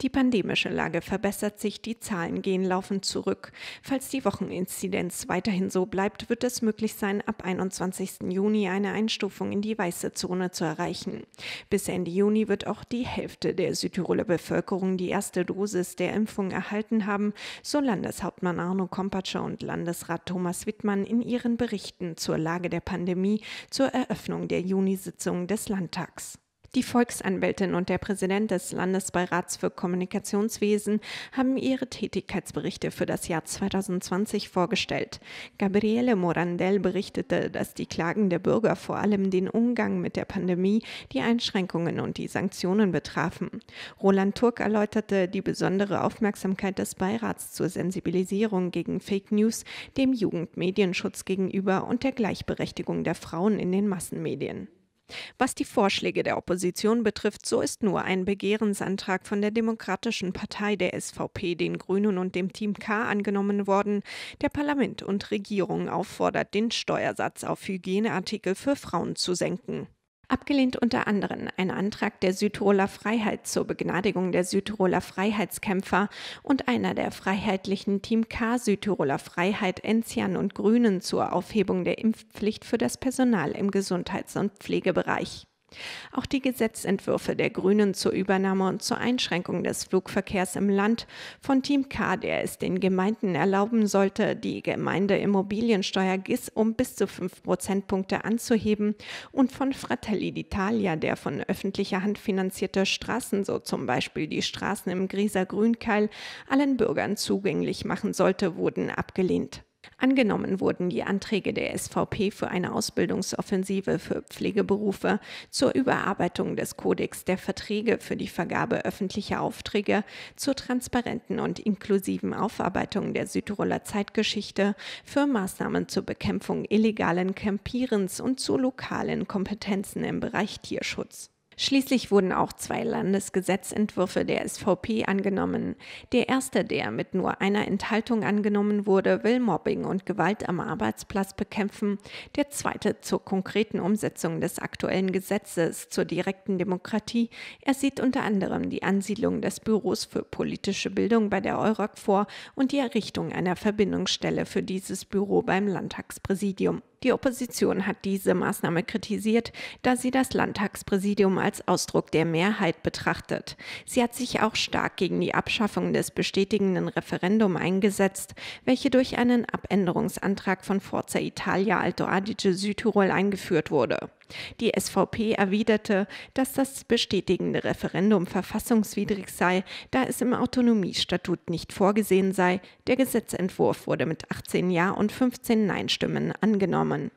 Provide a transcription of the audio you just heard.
Die pandemische Lage verbessert sich, die Zahlen gehen laufend zurück. Falls die Wocheninzidenz weiterhin so bleibt, wird es möglich sein, ab 21. Juni eine Einstufung in die weiße Zone zu erreichen. Bis Ende Juni wird auch die Hälfte der Südtiroler Bevölkerung die erste Dosis der Impfung erhalten haben, so Landeshauptmann Arno Kompatscher und Landesrat Thomas Wittmann in ihren Berichten zur Lage der Pandemie zur Eröffnung der Junisitzung des Landtags. Die Volksanwältin und der Präsident des Landesbeirats für Kommunikationswesen haben ihre Tätigkeitsberichte für das Jahr 2020 vorgestellt. Gabriele Morandell berichtete, dass die Klagen der Bürger vor allem den Umgang mit der Pandemie, die Einschränkungen und die Sanktionen betrafen. Roland Turk erläuterte die besondere Aufmerksamkeit des Beirats zur Sensibilisierung gegen Fake News, dem Jugendmedienschutz gegenüber und der Gleichberechtigung der Frauen in den Massenmedien. Was die Vorschläge der Opposition betrifft, so ist nur ein Begehrensantrag von der Demokratischen Partei der SVP, den Grünen und dem Team K angenommen worden, der Parlament und Regierung auffordert, den Steuersatz auf Hygieneartikel für Frauen zu senken. Abgelehnt unter anderem ein Antrag der Südtiroler Freiheit zur Begnadigung der Südtiroler Freiheitskämpfer und einer der freiheitlichen Team K Südtiroler Freiheit, Enzian und Grünen zur Aufhebung der Impfpflicht für das Personal im Gesundheits- und Pflegebereich. Auch die Gesetzentwürfe der Grünen zur Übernahme und zur Einschränkung des Flugverkehrs im Land von Team K, der es den Gemeinden erlauben sollte, die Gemeindeimmobiliensteuer GIS um bis zu fünf Prozentpunkte anzuheben, und von Fratelli d'Italia, der von öffentlicher Hand finanzierte Straßen, so zum Beispiel die Straßen im Grieser Grünkeil, allen Bürgern zugänglich machen sollte, wurden abgelehnt. Angenommen wurden die Anträge der SVP für eine Ausbildungsoffensive für Pflegeberufe zur Überarbeitung des Kodex der Verträge für die Vergabe öffentlicher Aufträge, zur transparenten und inklusiven Aufarbeitung der Südtiroler Zeitgeschichte, für Maßnahmen zur Bekämpfung illegalen Campierens und zu lokalen Kompetenzen im Bereich Tierschutz. Schließlich wurden auch zwei Landesgesetzentwürfe der SVP angenommen. Der erste, der mit nur einer Enthaltung angenommen wurde, will Mobbing und Gewalt am Arbeitsplatz bekämpfen. Der zweite zur konkreten Umsetzung des aktuellen Gesetzes zur direkten Demokratie. Er sieht unter anderem die Ansiedlung des Büros für politische Bildung bei der EUROC vor und die Errichtung einer Verbindungsstelle für dieses Büro beim Landtagspräsidium. Die Opposition hat diese Maßnahme kritisiert, da sie das Landtagspräsidium als Ausdruck der Mehrheit betrachtet. Sie hat sich auch stark gegen die Abschaffung des bestätigenden Referendum eingesetzt, welche durch einen Abänderungsantrag von Forza Italia Alto Adige Südtirol eingeführt wurde. Die SVP erwiderte, dass das bestätigende Referendum verfassungswidrig sei, da es im Autonomiestatut nicht vorgesehen sei. Der Gesetzentwurf wurde mit 18 Ja und 15 Nein-Stimmen angenommen.